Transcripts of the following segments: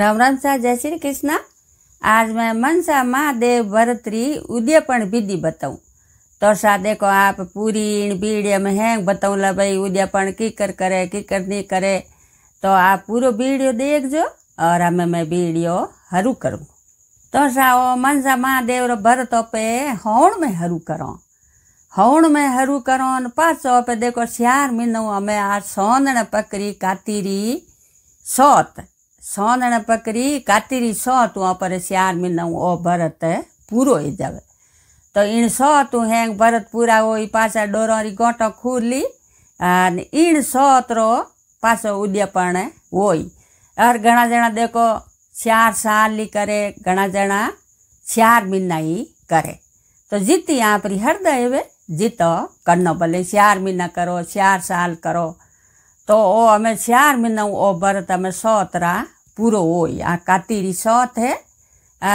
राम राम શાહ जय श्री कृष्ण आज मैं मनसा महादेव भरतरी उद्यापन विधि बताऊं तो सा देखो आप पूरी वीडियो में है बताऊँ ला भाई उद्यापन की कर करे की कर नहीं करे तो आप पूरा वीडियो देख जो और हमें मैं वीडियो हरू करूँ तो साओ मनसा महादेव रो भरत पे होण में हरू करो होण में हरू करो न पासो पे देखो श्यार मिनो हमें आज सोन पकड़ी कातीरी सोत ಸೋನಣ ಪಕರಿ ಕಾತಿರಿ ಸೋ ತು ಅಪರ ಸ್ಯಾರ್ ಮಿನವು ಓ ಭರತ ಪೂರೋ ಇದ್ದಾವೆ તો ઈણ સો તું હેંગ ભરત પૂરા હોય પાછા ડોરોરી ગોટો ખુરલી અને ઈણ સો તરો પાછો ઉદ્યપણે હોય અર ઘણા જણા દેખો ચાર સાલી કરે ઘણા જણા ચાર મિનાઈ કરે તો જીતી આપણી હૃદય હવે જીતો કરનો ભલે ચાર મિના કરો ચાર સાલ કરો તો ઓ અમે ચાર મહિના ઓ ભરત અમે સોતરા પૂરો હોય આ કાતીરી સોત હે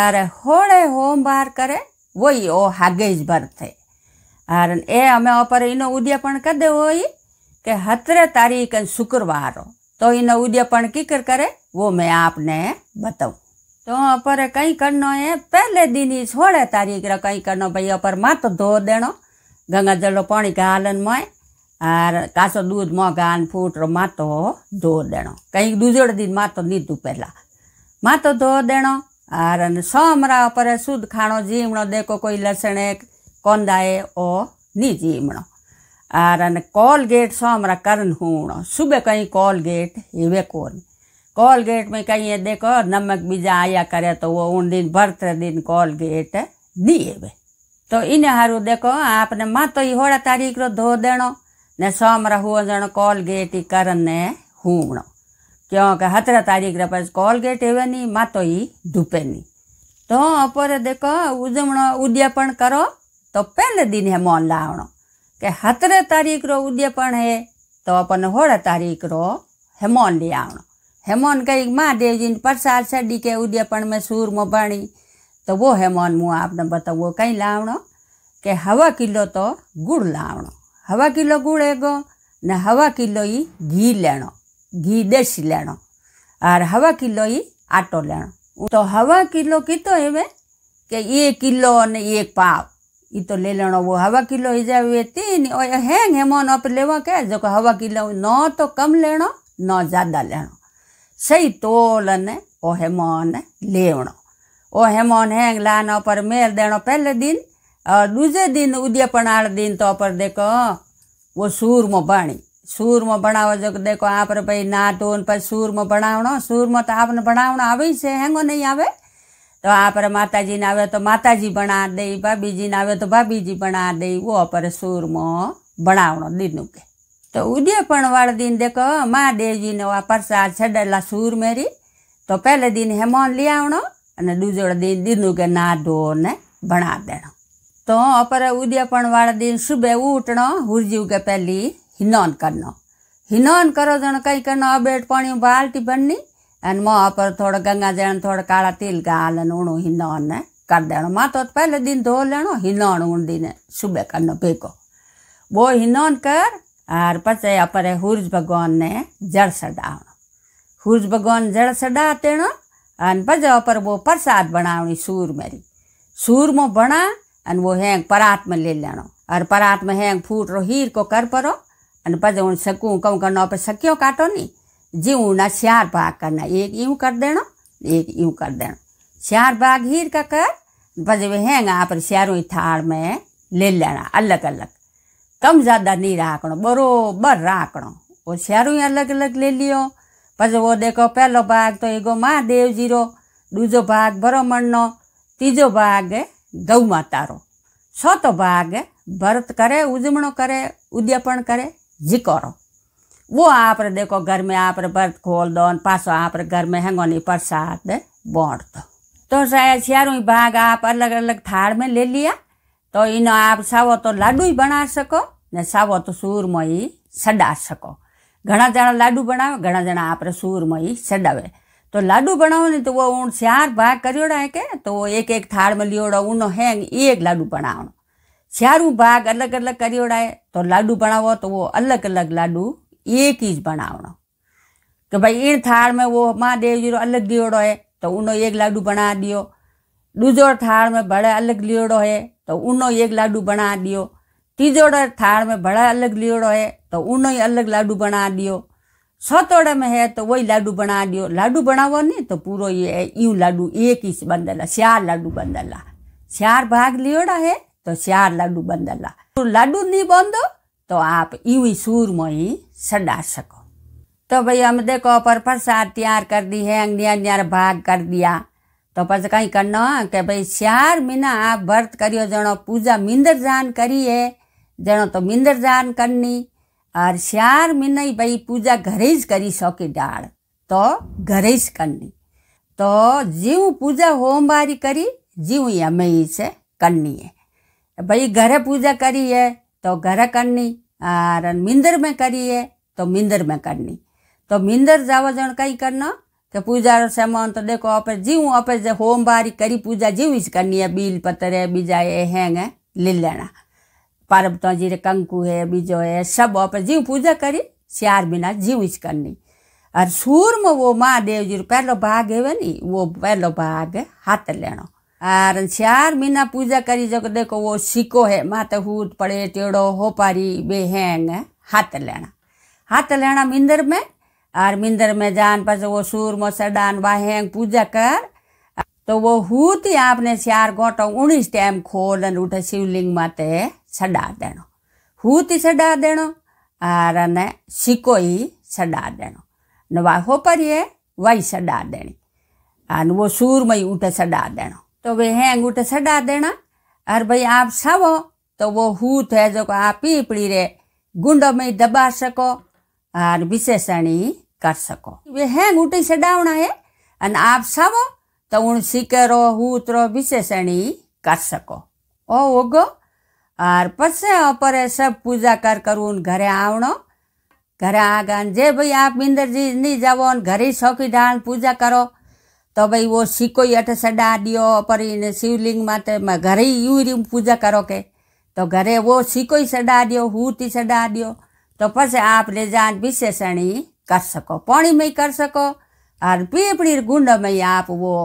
અરે હોળે હોમ બહાર કરે વોઈ ઓ હાગે જ ભરત હે અરે એ અમે ઓપર એનો ઉદ્યાપણ કરી દે હોય કે હતરે તારીખ શુક્રવારો તો એનો ઉદ્યાપણ કીકર કરે વો મેં આપને બતાવું तो अपर कहीं करनो है पहले दिन ही छोड़े तारीख रा कहीं करनो भाई अपर मत धो देनो गंगा जलो पानी का हालन में આ કાચો દૂધ મોઘાન ફૂટરો માતો ધો દેણો કંઈક દૂધોડ દીન માતો દીધું પહેલાં માતો ધો દેણો આર અને સોમરા પર શુદ્ધ ખાણો જીમણો દેખો કોઈ લસણે કોંદાએ ઓ ની જીમણો આર અને કોલગેટ સોમરા કરન હૂણો સુબે કંઈ કોલગેટ એવે કોની કોલગેટ में कहीं देखो नमक बीजा आया करे तो वो उन दिन भरत दिन कोलगेट दिए तो इन हारू देखो आपने माँ तो ही होड़ा तारीख रो धो देणो ने ને સોમરા कॉलगेट ही કરને હૂવણો क्योंकि हतर तारीख रे पास कोलगेट एवनी मातो ई धूपेनी तो अपर देखो उजमणो उद्यापन करो तो पहले दिन है मौन लावणो के हतर तारीख रो उद्यापन है तो अपन होड़ तारीख रो हेमोन ले आवण हेमोन कई महादेव जी ने प्रसाद सड़ी के उद्यापन में सूर मो तो वो हेमोन मुँह आपने बताओ वो कहीं लावणो के हवा किलो तो गुड़ लावणो हवा किलो गुड़ेगो न हवा किलो ही घी लेण घी देसी लेण आर हवा किलो ही आटो लेण तो हवा किलो की तो है कि एक किलो ने एक पाव ये तो ले लेना वो हवा किलो ही जावे तीन हैंग है मोन अप ले वा क्या जो को हवा किलो न तो कम लेना न ज्यादा लेना सही तोल ने ओ है मोन लेना ओ है मोन हैंग लाना पर मेल देना पहले दिन और दूजे दिन उद्यापनाड़ दिन तो अपर देखो वो सूर में बणी सूर में बनावो जो देखो आप भाई नाटो पर सूर में बनावणो सूर में तो आपने बनावणो आवे से हेंगो नहीं आवे तो आप माता जी ने आवे तो माता जी बना दे भाभी जी ने आवे तो भाभी जी बना दे वो अपर सूर में बनावणो दिन के तो उद्यापन वाले दिन देखो महादेव जी ने वहाँ प्रसाद छडेला सूर मेरी तो पहले दिन हेमोन लिया आवणो दिन दिनू के ना કે નાઢો ને तो अपर उद्यापन वाला दिन सुबह उठना हुर्जी उगे पहली हिनान करना हिनान करो जन कहीं करना अबेट पानी बाल्टी बननी एन मो पर थोड़ा गंगा जन थोड़ा काला तिल गाल आलन हिनान ने कर देना माँ तो पहले दिन धो लेना हिनान उन दिन सुबह करना पेको वो हिनान कर और पचे अपर हुर्ज भगवान ने जड़ सड़ा हुर्ज भगवान जड़ सड़ा तेना अन पजो वो प्रसाद बनावनी सूर मेरी सूर मो बना अन वो हैंग परात में ले लेनो और परात में हैंग फूट रो हीर को कर परो अन पद उन सकूँ कहूँ करना पे सक्यो काटो नी जीव ना श्यार भाग करना एक यूं कर देनो एक यूं कर देना श्यार भाग हीर का कर बस वे हैंग आप श्यारो थाड़ में ले लेना अलग अलग कम ज़्यादा नहीं राखणो बरोबर राखणो वो श्यारों अलग अलग ले लियो पछ वो देखो पहलो भाग तो एगो महादेव जीरो दूजो भाग ब्रह्मण नो तीजो भाग गौ माता रो तो भाग व्रत करे उजमणो करे उद्यापन करे जी वो आप रे देखो घर में आप रे व्रत खोल दो पासो आप रे घर में हेंगोनी प्रसाद बांट दो तो शायद चारों भाग आप अलग अलग थाल में ले लिया तो इन आप सावो तो लाडू ही बना सको ने सावो तो सूरमई सडा सको घना जना लाडू बनावे घना जना आप रे सूरमई सडावे તો લાડુ બનાવો ને તો ઊણ ચાર ભાગ કર્યોડા કે તો એક એક થાળમાં લ્યોડો ઊનો હેંગ એક લાડુ બનાવવાનો ચારું ભાગ અલગ અલગ કર્યોડાય તો લાડુ બનાવો તો વો અલગ અલગ લાડુ એક જ બનાવવાનો કે ભાई इन थाल में वो महादेव जी अलग लियोड़ो है तो उनो एक लाडू बना दियो दूजो थाल में बड़ा अलग लियोड़ो है तो उनो एक लाडू बना दियो तीजो थाल में बड़ा अलग लियोड़ो है तो उनो अलग लाडू बना दियो सतोड़ा में है तो वही लाडू बना लियो लाडू बनावा नहीं तो पूरा ये यू लाडू एक ही बंदला चार लाडू बंदला चार भाग लियोड़ा है तो चार लाडू बंदला तो लाडू नहीं बंदो तो आप यू ही सूर में ही सडा सको तो भाई हम देखो पर प्रसाद तैयार कर दी है अंग्निया अंग्निया भाग कर दिया तो पस कहीं करना के भाई चार महीना आप व्रत करियो जनो पूजा मिंदर जान करी है जनो तो मिंदर जान करनी હરશ્યાર મિનયભાઈ પૂજા ઘરે જ કરી શોકી ડાળ તો ઘરે तो કરની તો જીવું करी जीव या જીવું એમય करनी है भाई घर पूजा करी है तो घर करनी और मिंदर में करी है तो मिंदर में करनी तो मिंदर जावा जन कई करना कि पूजा रो सामान तो देखो आप जीव आप होम बारी करी पूजा जीव करनी है बिल पत्र है बीजा हैं हैंग है ले लेना પારબતા જીરે तो कंकु है બીજો है सब આપણે जीव पूजा करी श्यार बिना जीव જ करनी और सूर में वो महादेव जी पहलो भाग है नी वो पहलो भाग है हाथ लेना और चार महीना पूजा करी जो देखो वो सिको है माता हूत पड़े टेड़ो हो पारी बेहेंग हाथ लेना हाथ लेना मिंदर में और मिंदर में जान पर वो सूर मो सडान वाहेंग पूजा कर तो वो हूत ही आपने चार गोटो उन्नीस टाइम खोलन उठे शिवलिंग माते छा ॾियणो हू थी छॾा आर न सिको ई छॾा ॾियणो न वा होपरीअ वई छॾा ॾियणी वो सूरमई ऊट छॾा ॾियणो तो वे हेंग ऊट छॾा ॾियणा अर भई आप छावो तो वो हू थे जेको आ पीपड़ी रे गुंड में दबा सको और विशेषण ही कर सको वे हेंग ऊटी छडावना है अन आप सवो तो उन सिकेरो हू उतरो विशेषण ही कर सको ओ ओगो और पसे अपरे सब पूजा कर कर उन घरे आवनो घर आगन जे भाई आप इंदर जी नहीं जाओ उन घरे सौकी डाल पूजा करो तो भाई वो सिको यठ से दियो अपर इन शिवलिंग माते मैं घरे यूरी पूजा करो के तो घरे वो सिको ही दियो डाडियो हूती सड़ा दियो तो पसे आप ले जान विशेषण ही कर सको पानी में कर सको और पीपड़ी गुंड में आप वो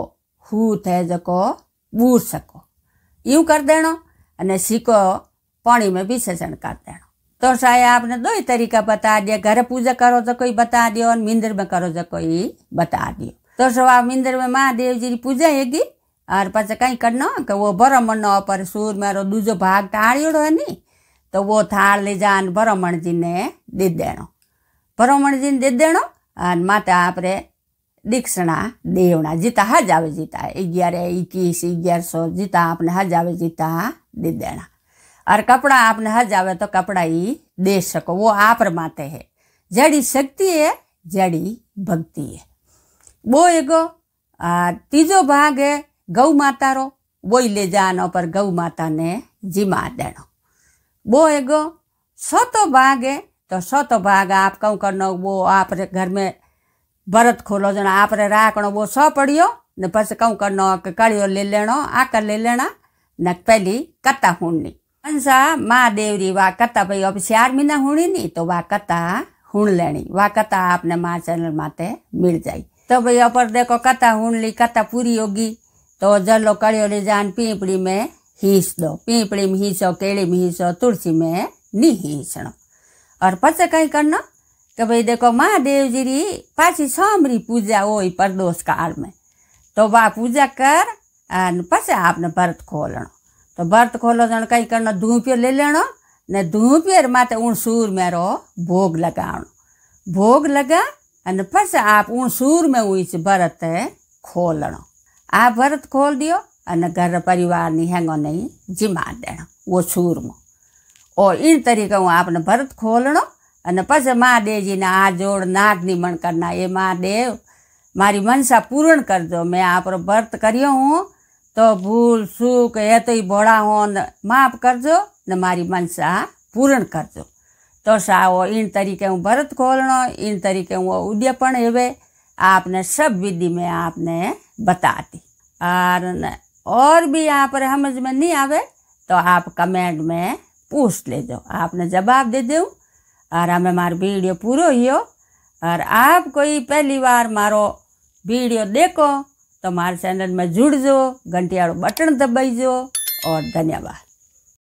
हूत है जको को बूर सको यू कर देना અને સિક્કો પાણી में भी कर देना तो शायद आपने दो ही तरीका बता दिया घर पूजा करो तो कोई बता दियो और मंदिर में करो तो कोई बता दियो तो सो आप मंदिर में महादेव जी की पूजा हैगी और पाछे कहीं करना कि वो ब्राह्मण पर सूर मारो दूजो भाग टाड़ियोड़ो है नी तो वो थाल ले जान ब्राह्मण जी ने दे देना ब्राह्मण जी ने दे देना और माता आप दीक्षणा देवना जीता हज जीता ग्यारह इक्कीस ग्यारह सौ जीता आपने हज जीता देना और कपड़ा आपने हज आवे तो कपड़ा ही दे सको वो आप माते है जड़ी शक्ति है जड़ी भक्ति है वो एगो तीजो भाग है गौ माता रो वो ही ले जानो पर गौ माता ने जिमा देना वो एगो तो भाग है तो तो भाग आप कौ करना वो आप घर में भरत खोलो जना आप राखो वो सौ पड़ियो ने पास कौ करना कड़ियो ले लेना आकर ले लेना कता हुणनी કરતા હુણની देवरी वा कता કરતા अब હવે ચાર हुणी नी तो वा कता हुण लेनी वा कता आपने મા चैनल माते मिल जाई तो भैया अपर देखो कता हुण ली कता पूरी होगी तो जलो कड़ियो ले जान पीपड़ी में हीस दो पीपड़ी में हीसो केड़ी में हीसो तुलसी में नी हीसणो और पचे कहीं करना कि भाई देखो महादेव जी री पाची सोमरी पूजा हो परदोष काल में तो वा पूजा कर અને પછી આપણે ભરત ખોલણો તો ભરત ખોલો જણ કંઈ કરણો ધૂપિયો લઈ લેણો ને ધૂપિયર માટે ઉણસૂર મેરો ભોગ લગાવણો ભોગ લગા અને પછી આપ ઉણસૂર મેં ઉઈશ ભરત ખોલણો આ ભરત ખોલ દો અને ઘર પરિવારની હેંગોને જીમા દેણો ઓ સૂરમાં ઓ એ તરીકે હું આપણે ભરત ખોલણો અને પછી મહાદેવજીના આ જોડ નાગની મણ કરના એ મહાદેવ મારી મનસા પૂર્ણ કરજો મેં આપણો ભરત કર્યો હું तो તો ભૂલ સુખ હેતય ભોળાહોન માફ न ને મારી મનસા પૂર્ણ કરજો तो સાવો इन तरीके हूँ भरत ખોલણો इन तरीके हूँ ઉદ્યપણ હેવે आपने सब विधि में आपने बता दी और और भी यहाँ पर समझ में नहीं आवे तो आप कमेंट में पूछ ले दो आपने जवाब दे दो और हमें मार वीडियो पूरा हो और आप कोई पहली बार मारो वीडियो देखो તમાર ચેનલ મે જોડ જો ઘંટી વાળો બટન દબાઈ જો ઓર ધન્યવાદ